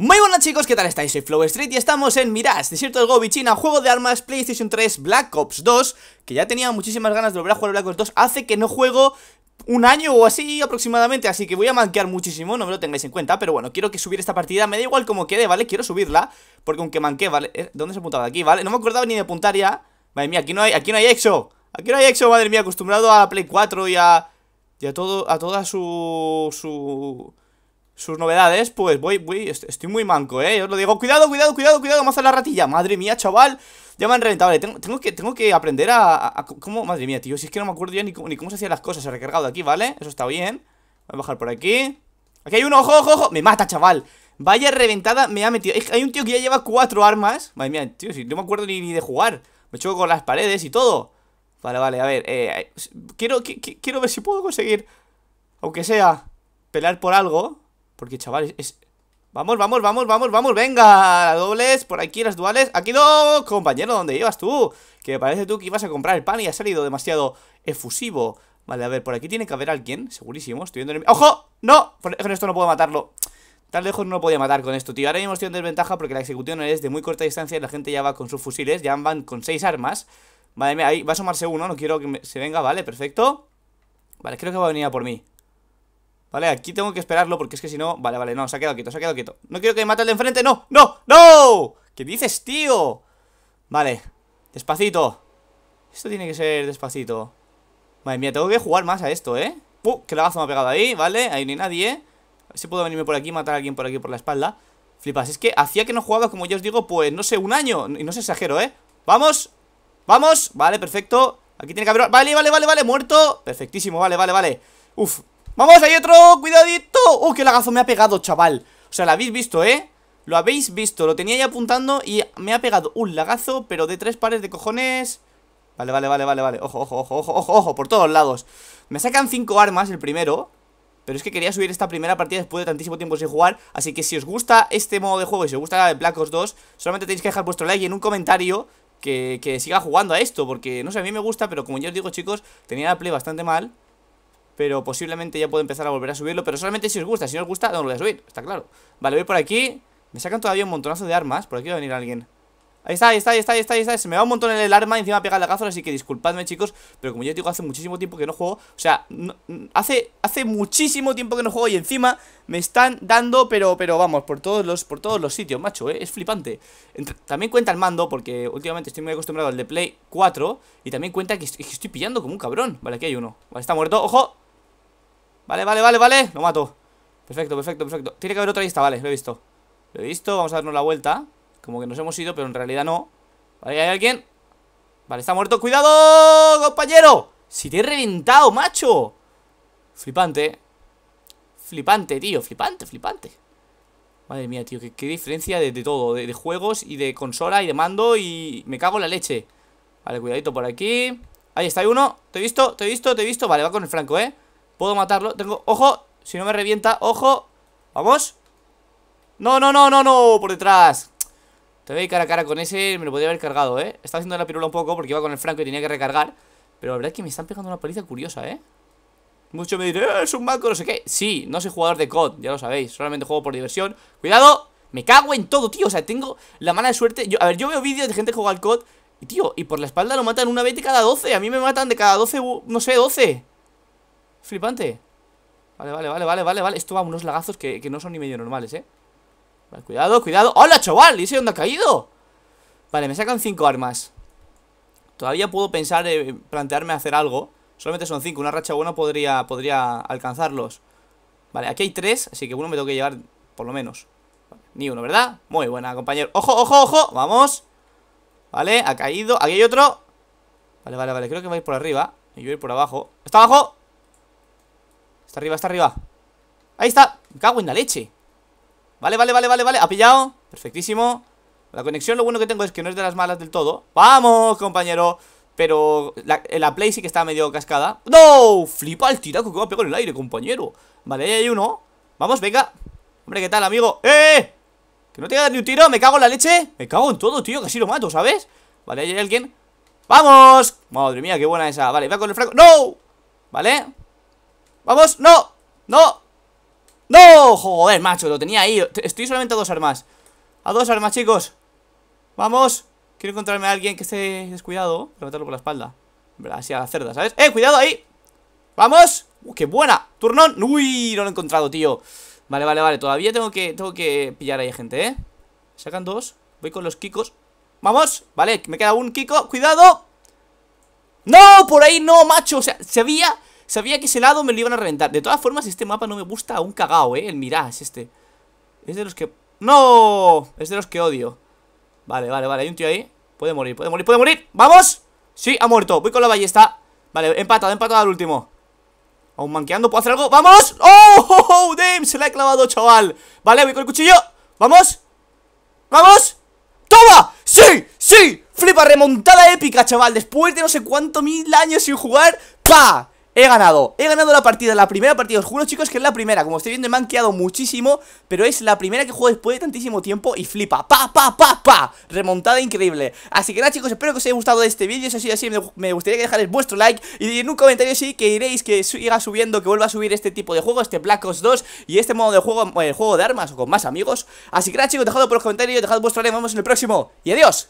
Muy buenas chicos, ¿qué tal estáis? Soy Flow Street y estamos en Mirage, Desierto el Gobi, China, juego de armas, PlayStation 3, Black Ops 2 Que ya tenía muchísimas ganas de volver a jugar Black Ops 2 Hace que no juego un año o así aproximadamente, así que voy a manquear muchísimo, no me lo tengáis en cuenta Pero bueno, quiero que subir esta partida, me da igual como quede, ¿vale? Quiero subirla, porque aunque manqué, ¿vale? Eh, ¿Dónde se apuntaba? Aquí, ¿vale? No me acordaba ni de apuntar ya Madre mía, aquí no hay, aquí no hay EXO Aquí no hay EXO, madre mía, acostumbrado a Play 4 y a... Y a todo, a toda su... su sus novedades, pues voy, voy, estoy muy manco, ¿eh? os lo digo, cuidado, cuidado, cuidado, cuidado, vamos a la ratilla. Madre mía, chaval, ya me han reventado. Vale, tengo, tengo, que, tengo que aprender a, a, ¿Cómo? Madre mía, tío, si es que no me acuerdo ya ni, cómo se hacían las cosas. Se ha recargado aquí, ¿vale? Eso está bien. Voy a bajar por aquí. Aquí hay uno, ojo, ojo, ojo. Me mata, chaval. Vaya reventada me ha metido. hay un tío que ya lleva cuatro armas. Madre mía, tío, si no me acuerdo ni, de jugar. Me choco con las paredes y todo. Vale, vale, a ver. Eh, eh quiero, quiero ver si puedo conseguir, aunque sea, Pelear por algo. Porque, chavales, es... Vamos, vamos, vamos, vamos, vamos, venga Dobles, por aquí las duales Aquí no, compañero, ¿dónde ibas tú? Que parece tú que ibas a comprar el pan y ha salido demasiado efusivo Vale, a ver, por aquí tiene que haber alguien, segurísimo Estoy viendo ¡Ojo! ¡No! Con esto no puedo matarlo Tan lejos no lo podía matar con esto, tío Ahora mismo estoy en desventaja porque la ejecución es de muy corta distancia Y la gente ya va con sus fusiles, ya van con seis armas Vale, ahí va a sumarse uno, no quiero que se venga, vale, perfecto Vale, creo que va a venir a por mí Vale, aquí tengo que esperarlo porque es que si no... Vale, vale, no, se ha quedado quieto, se ha quedado quieto No quiero que me mate el de enfrente, no, no, no ¿Qué dices, tío? Vale, despacito Esto tiene que ser despacito Madre mía, tengo que jugar más a esto, ¿eh? ¡Puh! Que lagazo me ha pegado ahí, ¿vale? Ahí ni nadie A ver si puedo venirme por aquí, matar a alguien por aquí por la espalda Flipas, es que hacía que no jugaba, como ya os digo, pues no sé, un año Y no se exagero, ¿eh? ¡Vamos! ¡Vamos! Vale, perfecto Aquí tiene que haber... Vale, vale, vale, vale, muerto Perfectísimo, vale, vale, vale Uf, ¡Vamos! ¡Hay otro! ¡Cuidadito! ¡Oh, uh, qué lagazo me ha pegado, chaval! O sea, lo habéis visto, ¿eh? Lo habéis visto, lo tenía ahí apuntando y me ha pegado un lagazo, pero de tres pares de cojones... Vale, vale, vale, vale, vale. Ojo, ojo, ojo, ojo, ojo, ojo, por todos lados. Me sacan cinco armas el primero. Pero es que quería subir esta primera partida después de tantísimo tiempo sin jugar Así que si os gusta este modo de juego y si os gusta la de Black Ops 2 Solamente tenéis que dejar vuestro like en un comentario que, que siga jugando a esto Porque, no sé, a mí me gusta, pero como ya os digo chicos, tenía la play bastante mal pero posiblemente ya puedo empezar a volver a subirlo Pero solamente si os gusta, si no os gusta, no lo voy a subir, está claro Vale, voy por aquí Me sacan todavía un montonazo de armas Por aquí va a venir alguien Ahí está, ahí está, ahí está, ahí está, está. Se me va un montón el arma encima pega la lagazo, así que disculpadme, chicos. Pero como ya digo, hace muchísimo tiempo que no juego. O sea, hace, hace muchísimo tiempo que no juego y encima me están dando, pero, pero vamos, por todos los, por todos los sitios, macho, eh, es flipante. también cuenta el mando, porque últimamente estoy muy acostumbrado al de Play 4. Y también cuenta que, que estoy pillando como un cabrón. Vale, aquí hay uno. Vale, está muerto. ¡Ojo! Vale, vale, vale, vale Lo mato Perfecto, perfecto, perfecto Tiene que haber otra lista, vale, lo he visto Lo he visto, vamos a darnos la vuelta Como que nos hemos ido, pero en realidad no Vale, ¿hay alguien? Vale, está muerto ¡Cuidado, compañero! Si te he reventado, macho Flipante Flipante, tío, flipante, flipante Madre mía, tío, qué, diferencia de, todo de, juegos y de consola y de mando Y me cago en la leche Vale, cuidadito por aquí Ahí está, uno, te he visto, te he visto, te he visto Vale, va con el franco, eh Puedo matarlo, tengo, ojo Si no me revienta, ojo Vamos No, no, no, no, no, por detrás Te voy cara a cara con ese, me lo podría haber cargado, eh Estaba haciendo la pirula un poco porque iba con el franco y tenía que recargar Pero la verdad es que me están pegando una paliza curiosa, eh Mucho me dirán, eh, es un banco, no sé qué Sí, no soy jugador de COD, ya lo sabéis Solamente juego por diversión ¡Cuidado! Me cago en todo, tío, o sea, tengo la mala suerte yo, A ver, yo veo vídeos de gente que juega al COD Y tío, y por la espalda lo matan una vez de cada 12 A mí me matan de cada 12, no sé, 12 Flipante. Vale, vale, vale, vale, vale, vale. Esto va a unos lagazos que, no son ni medio normales, ¿eh? Vale, cuidado, cuidado. ¡Hola, chaval! ¿Y ese dónde ha caído? Vale, me sacan cinco armas. Todavía puedo pensar, en plantearme hacer algo. Solamente son cinco. Una racha buena podría, podría alcanzarlos. Vale, aquí hay tres, así que uno me tengo que llevar por lo menos. ni uno, ¿verdad? Muy buena, compañero. ¡Ojo, ojo, ojo! ¡Vamos! Vale, ha caído. Aquí hay otro. Vale, vale, vale. Creo que va a ir por arriba. Y yo voy ir por abajo. ¡Está abajo! Está arriba, está arriba Ahí está, me cago en la leche Vale, vale, vale, vale, vale, ha pillado Perfectísimo La conexión lo bueno que tengo es que no es de las malas del todo ¡Vamos, compañero! Pero la, eh, la play sí que está medio cascada ¡No! Flipa el tiraco que va a pegar en el aire, compañero Vale, ahí hay uno Vamos, venga Hombre, ¿qué tal, amigo? ¡Eh! ¿Que no te voy a ni un tiro? ¿Me cago en la leche? Me cago en todo, tío, casi lo mato, ¿sabes? Vale, ahí hay alguien ¡Vamos! Madre mía, qué buena esa Vale, va con el franco ¡No! Vale ¡Vamos! ¡No! ¡No! ¡No! Joder, macho, lo tenía ahí Estoy solamente a dos armas A dos armas, chicos ¡Vamos! Quiero encontrarme a alguien que esté descuidado a meterlo por la espalda Así a la cerda, ¿sabes? ¡Eh, cuidado ahí! ¡Vamos! ¡Uh, ¡Qué buena! ¡Turnón! ¡Uy! No lo he encontrado, tío Vale, vale, vale Todavía tengo que, tengo que pillar ahí gente, ¿eh? Sacan dos Voy con los kikos ¡Vamos! Vale, me queda un kiko ¡Cuidado! ¡No! ¡Por ahí no, macho! O se había Sabía que ese lado me lo iban a reventar De todas formas, este mapa no me gusta a un cagao, eh El Mirage este Es de los que... ¡No! Es de los que odio Vale, vale, vale, hay un tío ahí Puede morir, puede morir, puede morir ¡Vamos! Sí, ha muerto, voy con la ballesta Vale, empatado, empatado al último Aún manqueando, ¿puedo hacer algo? ¡Vamos! ¡Oh! oh, oh ¡Damn! Se la he clavado, chaval Vale, voy con el cuchillo ¡Vamos! ¡Vamos! ¡Toma! ¡Sí! ¡Sí! Flipa, remontada épica, chaval Después de no sé cuánto mil años sin jugar ¡Pa! He ganado, he ganado la partida, la primera partida Os juro chicos que es la primera, como estoy viendo me han quedado muchísimo Pero es la primera que juego después de tantísimo tiempo y flipa Pa, pa, pa, pa, remontada increíble Así que nada chicos, espero que os haya gustado este vídeo Si ha sido así, me gustaría que dejarais vuestro like Y en un comentario sí que diréis que siga subiendo Que vuelva a subir este tipo de juego, este Black Ops 2 Y este modo de juego, el eh, juego de armas o con más amigos Así que nada chicos, Dejadlo por los comentarios, dejad vuestro like, nos vemos en el próximo Y adiós